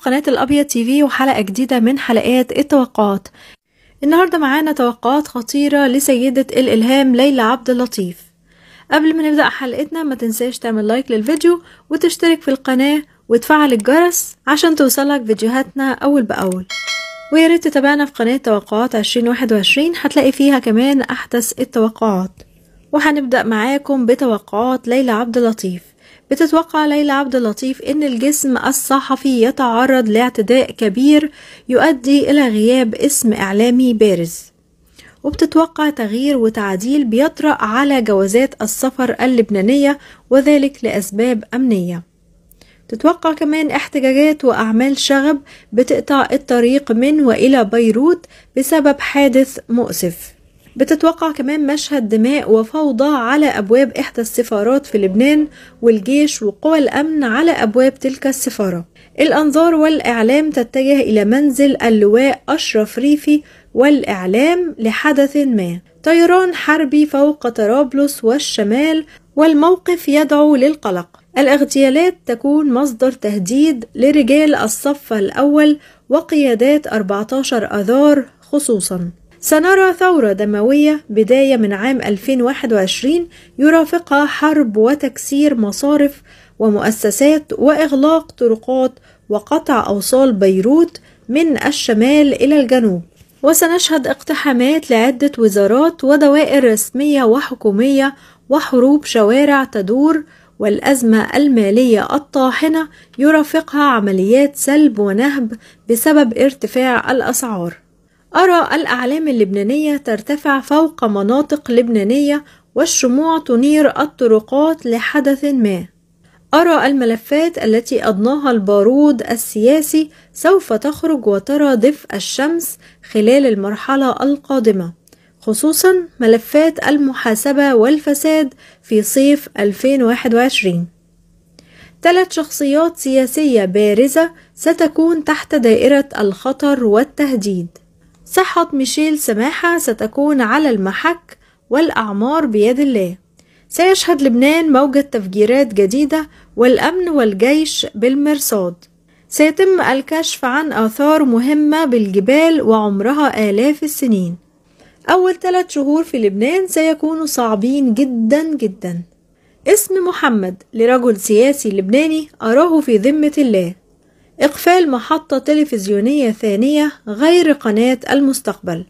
في قناة الأبيض تي في وحلقة جديدة من حلقات التوقعات النهاردة معانا توقعات خطيرة لسيدة الإلهام ليلى عبد اللطيف قبل ما نبدأ حلقتنا ما تنساش تعمل لايك للفيديو وتشترك في القناة وتفعل الجرس عشان توصلك فيديوهاتنا أول بأول وياريت تتابعنا في قناة توقعات 2021 هتلاقي فيها كمان أحدث التوقعات وهنبدأ معاكم بتوقعات ليلى عبد اللطيف بتتوقع ليلى عبد اللطيف أن الجسم الصحفي يتعرض لاعتداء كبير يؤدي إلى غياب اسم إعلامي بارز وبتتوقع تغيير وتعديل بيطرأ على جوازات السفر اللبنانية وذلك لأسباب أمنية تتوقع كمان احتجاجات وأعمال شغب بتقطع الطريق من وإلى بيروت بسبب حادث مؤسف بتتوقع كمان مشهد دماء وفوضى على أبواب إحدى السفارات في لبنان والجيش وقوى الأمن على أبواب تلك السفارة الأنظار والإعلام تتجه إلى منزل اللواء أشرف ريفي والإعلام لحدث ما طيران حربي فوق طرابلس والشمال والموقف يدعو للقلق الاغتيالات تكون مصدر تهديد لرجال الصف الأول وقيادات 14 أذار خصوصاً سنرى ثورة دموية بداية من عام 2021 يرافقها حرب وتكسير مصارف ومؤسسات وإغلاق طرقات وقطع أوصال بيروت من الشمال إلى الجنوب وسنشهد اقتحامات لعدة وزارات ودوائر رسمية وحكومية وحروب شوارع تدور والأزمة المالية الطاحنة يرافقها عمليات سلب ونهب بسبب ارتفاع الأسعار أرى الأعلام اللبنانية ترتفع فوق مناطق لبنانية والشموع تنير الطرقات لحدث ما أرى الملفات التي أضناها البارود السياسي سوف تخرج وترى دفء الشمس خلال المرحلة القادمة خصوصا ملفات المحاسبة والفساد في صيف 2021 ثلاث شخصيات سياسية بارزة ستكون تحت دائرة الخطر والتهديد صحة ميشيل سماحة ستكون على المحك والأعمار بيد الله سيشهد لبنان موجة تفجيرات جديدة والأمن والجيش بالمرصاد سيتم الكشف عن آثار مهمة بالجبال وعمرها آلاف السنين أول ثلاث شهور في لبنان سيكونوا صعبين جدا جدا اسم محمد لرجل سياسي لبناني أراه في ذمة الله إقفال محطة تلفزيونية ثانية غير قناة المستقبل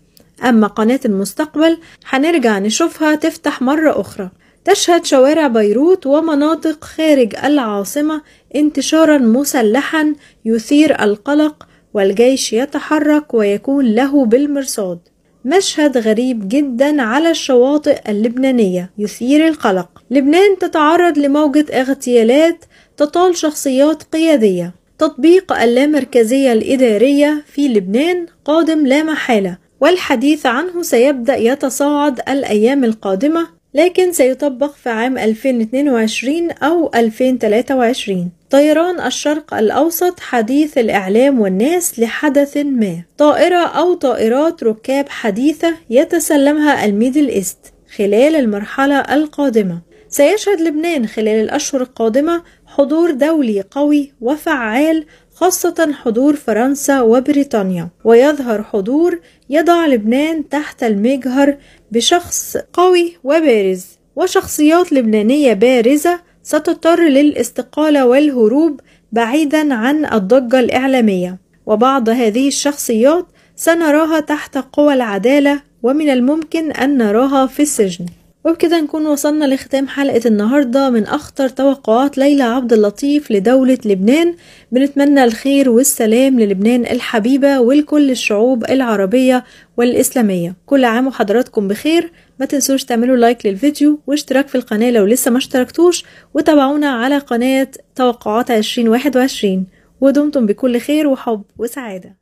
أما قناة المستقبل هنرجع نشوفها تفتح مرة أخرى تشهد شوارع بيروت ومناطق خارج العاصمة انتشارا مسلحا يثير القلق والجيش يتحرك ويكون له بالمرصاد مشهد غريب جدا على الشواطئ اللبنانية يثير القلق لبنان تتعرض لموجة اغتيالات تطال شخصيات قيادية تطبيق اللامركزية الإدارية في لبنان قادم لا محالة والحديث عنه سيبدأ يتصاعد الأيام القادمة لكن سيطبق في عام 2022 أو 2023 طيران الشرق الأوسط حديث الإعلام والناس لحدث ما طائرة أو طائرات ركاب حديثة يتسلمها الميدل إيست خلال المرحلة القادمة سيشهد لبنان خلال الأشهر القادمة حضور دولي قوي وفعال خاصة حضور فرنسا وبريطانيا ويظهر حضور يضع لبنان تحت المجهر بشخص قوي وبارز وشخصيات لبنانية بارزة ستضطر للاستقالة والهروب بعيدا عن الضجة الإعلامية وبعض هذه الشخصيات سنراها تحت قوى العدالة ومن الممكن أن نراها في السجن وبكده نكون وصلنا لختام حلقة النهاردة من أخطر توقعات ليلى عبد اللطيف لدولة لبنان بنتمنى الخير والسلام للبنان الحبيبة ولكل الشعوب العربية والإسلامية كل عام وحضراتكم بخير ما تنسوش تعملوا لايك للفيديو واشتراك في القناة لو لسه ما اشتركتوش وتابعونا على قناة توقعات 2021 ودمتم بكل خير وحب وسعادة